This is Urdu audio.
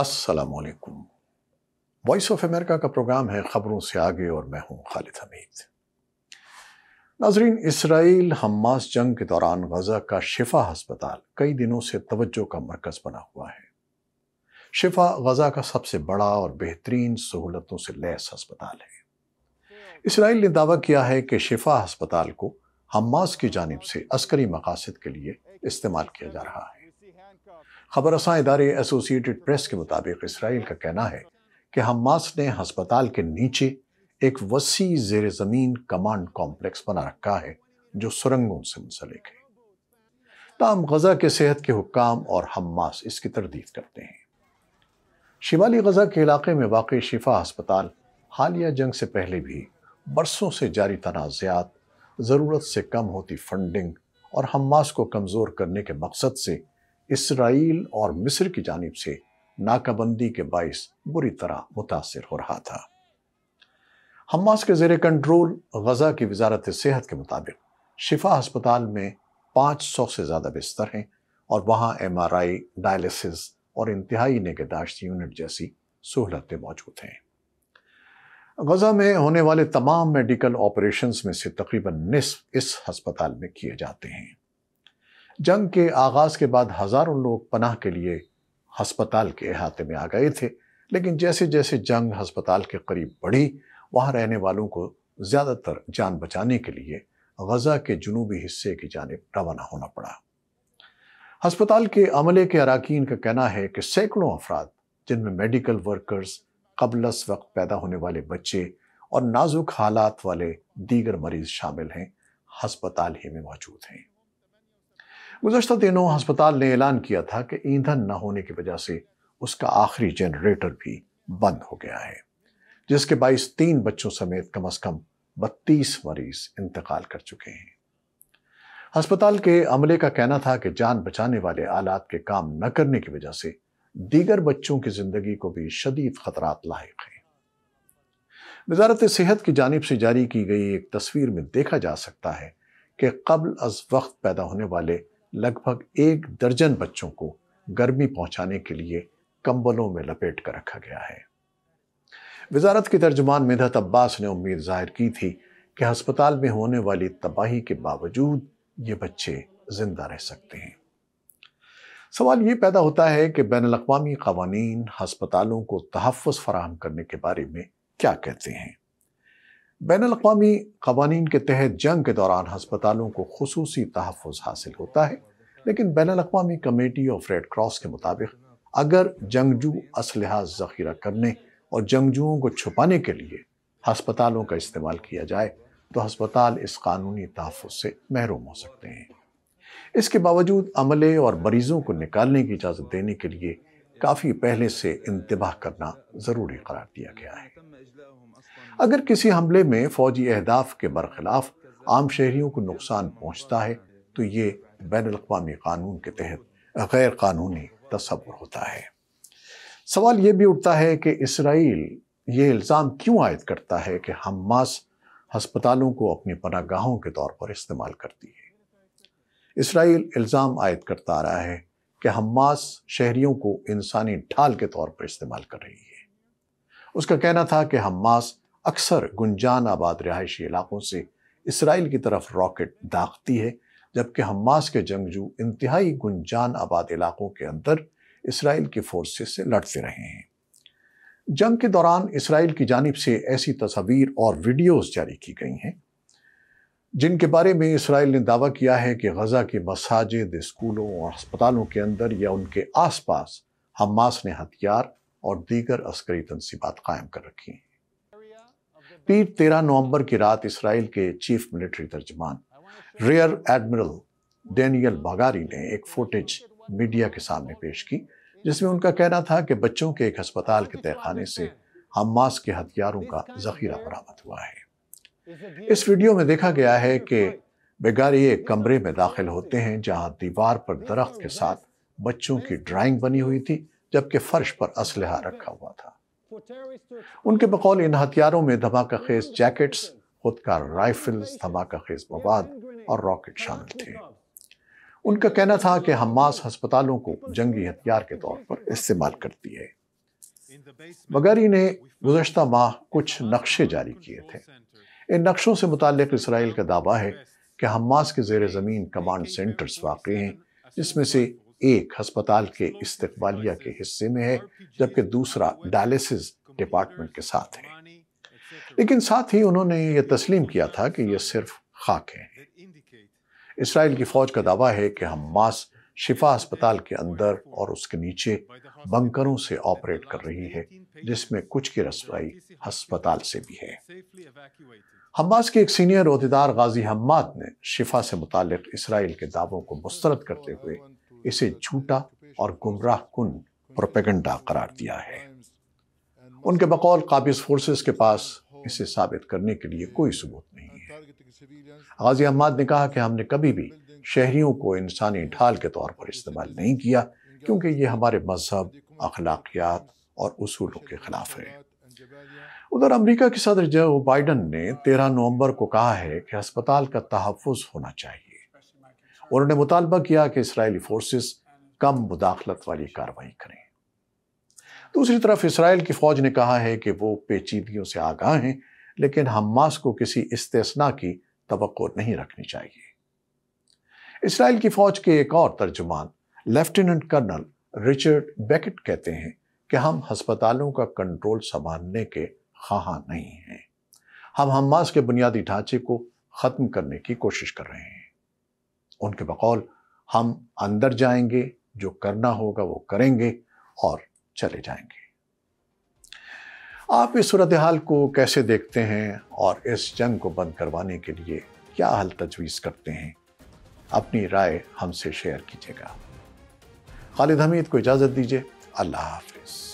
السلام علیکم وائس آف امریکہ کا پروگرام ہے خبروں سے آگے اور میں ہوں خالد حمید ناظرین اسرائیل حماس جنگ کے دوران غزہ کا شفا ہسپتال کئی دنوں سے توجہ کا مرکز بنا ہوا ہے شفا غزہ کا سب سے بڑا اور بہترین سہولتوں سے لیس ہسپتال ہے اسرائیل نے دعویٰ کیا ہے کہ شفا ہسپتال کو حماس کی جانب سے عسکری مقاصد کے لیے استعمال کیا جا رہا ہے خبر رساں ادارے ایسوسیٹڈ پریس کے مطابق اسرائیل کا کہنا ہے کہ حماس نے ہسپتال کے نیچے ایک وسیع زیر زمین کمانڈ کمپلیکس بنا رکھا ہے جو سرنگوں سے منسلک ہے تاہم غزہ کے صحت کے حکام اور حماس اس کی تردید کرتے ہیں شمالی غزہ کے علاقے میں واقع شفا ہسپتال حالیہ جنگ سے پہلے بھی برسوں سے جاری تنازعات ضرورت سے کم ہوتی فنڈنگ اور حماس کو کمزور کرنے کے مقصد سے اسرائیل اور مصر کی جانب سے ناکہ بندی کے باعث بری طرح متاثر ہو رہا تھا حماس کے زیر کنٹرول غزہ کی وزارت صحت کے مطابق شفا ہسپتال میں پانچ سو سے زیادہ بستر ہیں اور وہاں ایم آر آئی ڈائلسز اور انتہائی نگہداشت یونٹ جیسی سہولتیں موجود ہیں غزہ میں ہونے والے تمام میڈیکل آپریشنز میں سے تقریباً نصف اس ہسپتال میں کیے جاتے ہیں جنگ کے آغاز کے بعد ہزاروں لوگ پناہ کے لیے ہسپتال کے احاطے میں آ گئے تھے لیکن جیسے جیسے جنگ ہسپتال کے قریب بڑھی وہاں رہنے والوں کو زیادہ تر جان بچانے کے لیے غزہ کے جنوبی حصے کی جانب روانہ ہونا پڑا ہسپتال کے عملے کے اراکین کا کہنا ہے کہ سینکڑوں افراد جن میں میڈیکل ورکرز قبل اس وقت پیدا ہونے والے بچے اور نازک حالات والے دیگر مریض شامل ہیں ہسپتال ہی میں موجود ہیں گزشتہ دنوں ہسپتال نے اعلان کیا تھا کہ ایندھن نہ ہونے کی وجہ سے اس کا آخری جنریٹر بھی بند ہو گیا ہے جس کے باعث تین بچوں سمیت کم کم از بتیس مریض انتقال کر چکے ہیں ہسپتال کے عملے کا کہنا تھا کہ جان بچانے والے آلات کے کام نہ کرنے کی وجہ سے دیگر بچوں کی زندگی کو بھی شدید خطرات لاحق ہیں وزارت صحت کی جانب سے جاری کی گئی ایک تصویر میں دیکھا جا سکتا ہے کہ قبل از وقت پیدا ہونے والے لگ بھگ ایک درجن بچوں کو گرمی پہنچانے کے لیے کمبلوں میں لپیٹ کر رکھا گیا ہے وزارت کی ترجمان مدھت عباس نے امید ظاہر کی تھی کہ ہسپتال میں ہونے والی تباہی کے باوجود یہ بچے زندہ رہ سکتے ہیں سوال یہ پیدا ہوتا ہے کہ بین الاقوامی قوانین ہسپتالوں کو تحفظ فراہم کرنے کے بارے میں کیا کہتے ہیں بین الاقوامی قوانین کے تحت جنگ کے دوران ہسپتالوں کو خصوصی تحفظ حاصل ہوتا ہے لیکن بین الاقوامی کمیٹی آف ریڈ کراس کے مطابق اگر جنگجو اسلحہ ذخیرہ کرنے اور جنگجوؤں کو چھپانے کے لیے ہسپتالوں کا استعمال کیا جائے تو ہسپتال اس قانونی تحفظ سے محروم ہو سکتے ہیں اس کے باوجود عملے اور مریضوں کو نکالنے کی اجازت دینے کے لیے کافی پہلے سے انتباہ کرنا ضروری قرار دیا گیا ہے اگر کسی حملے میں فوجی اہداف کے برخلاف عام شہریوں کو نقصان پہنچتا ہے تو یہ بین الاقوامی قانون کے تحت غیر قانونی تصور ہوتا ہے سوال یہ بھی اٹھتا ہے کہ اسرائیل یہ الزام کیوں عائد کرتا ہے کہ حماس ہسپتالوں کو اپنی پناہ گاہوں کے طور پر استعمال کرتی ہے اسرائیل الزام عائد کرتا آ رہا ہے کہ حماس شہریوں کو انسانی ڈھال کے طور پر استعمال کر رہی ہے اس کا کہنا تھا کہ حماس اکثر گنجان آباد رہائشی علاقوں سے اسرائیل کی طرف راکٹ داغتی ہے جبکہ حماس کے جنگجو انتہائی گنجان آباد علاقوں کے اندر اسرائیل کی فورسز سے لڑتے رہے ہیں جنگ کے دوران اسرائیل کی جانب سے ایسی تصاویر اور ویڈیوز جاری کی گئی ہیں جن کے بارے میں اسرائیل نے دعویٰ کیا ہے کہ غزہ کے مساجد اسکولوں اور ہسپتالوں کے اندر یا ان کے آس پاس حماس نے ہتھیار اور دیگر عسکری تنصیبات قائم کر رکھی ہیں پیر تیرہ نومبر کی رات اسرائیل کے چیف ملٹری ترجمان ریئر ایڈمرل ڈینیل باگاری نے ایک فوٹیج میڈیا کے سامنے پیش کی جس میں ان کا کہنا تھا کہ بچوں کے ایک ہسپتال کے طے خانے سے حماس کے ہتھیاروں کا ذخیرہ برآمد ہوا ہے اس ویڈیو میں دیکھا گیا ہے کہ بگاری ایک کمرے میں داخل ہوتے ہیں جہاں دیوار پر درخت کے ساتھ بچوں کی ڈرائنگ بنی ہوئی تھی جبکہ فرش پر اسلحہ رکھا ہوا تھا ان کے بقول ان ہتھیاروں میں دھماکہ خیز جیکٹس خود کا رائفلز دھماکہ خیز مواد اور راکٹ شامل تھے ان کا کہنا تھا کہ حماس ہسپتالوں کو جنگی ہتھیار کے طور پر استعمال کرتی ہے مگر انہیں گزشتہ ماہ کچھ نقشے جاری کیے تھے ان نقشوں سے متعلق اسرائیل کا دعویٰ ہے کہ حماس کے زیر زمین کمانڈ سینٹرز واقع ہیں جس میں سے ایک ہسپتال کے استقبالیہ کے حصے میں ہے جبکہ دوسرا ڈالیسز ڈپارٹمنٹ کے ساتھ ہے لیکن ساتھ ہی انہوں نے یہ تسلیم کیا تھا کہ یہ صرف خاک ہیں اسرائیل کی فوج کا دعویٰ ہے کہ ہم ماس شفا ہسپتال کے اندر اور اس کے نیچے بنکروں سے آپریٹ کر رہی ہے جس میں کچھ کی رسوائی ہسپتال سے بھی ہے حماس کے ایک سینئر عہدیدار غازی حماد نے شفا سے متعلق اسرائیل کے دعووں کو مسترد کرتے ہوئے اسے جھوٹا اور گمراہ کن پروپیگنڈا قرار دیا ہے ان کے بقول قابض فورسز کے پاس اسے ثابت کرنے کے لیے کوئی ثبوت نہیں ہے غازی احمد نے کہا کہ ہم نے کبھی بھی شہریوں کو انسانی ڈھال کے طور پر استعمال نہیں کیا کیونکہ یہ ہمارے مذہب اخلاقیات اور اصولوں کے خلاف ہے ادھر امریکہ کے صدر جو بائیڈن نے تیرہ نومبر کو کہا ہے کہ ہسپتال کا تحفظ ہونا چاہیے انہوں نے مطالبہ کیا کہ اسرائیلی فورسز کم مداخلت والی کارروائی کریں دوسری طرف اسرائیل کی فوج نے کہا ہے کہ وہ پیچیدگیوں سے آگاہ ہیں لیکن حماس کو کسی استثنا کی توقع نہیں رکھنی چاہیے اسرائیل کی فوج کے ایک اور ترجمان لیفٹیننٹ کرنل رچرڈ بیکٹ کہتے ہیں کہ ہم ہسپتالوں کا کنٹرول سنبھالنے کے خواہاں نہیں ہیں ہم حماس کے بنیادی ڈھانچے کو ختم کرنے کی کوشش کر رہے ہیں ان کے بقول ہم اندر جائیں گے جو کرنا ہوگا وہ کریں گے اور چلے جائیں گے آپ اس صورتحال کو کیسے دیکھتے ہیں اور اس جنگ کو بند کروانے کے لیے کیا حل تجویز کرتے ہیں اپنی رائے ہم سے شیئر کیجیے گا خالد حمید کو اجازت دیجیے اللہ حافظ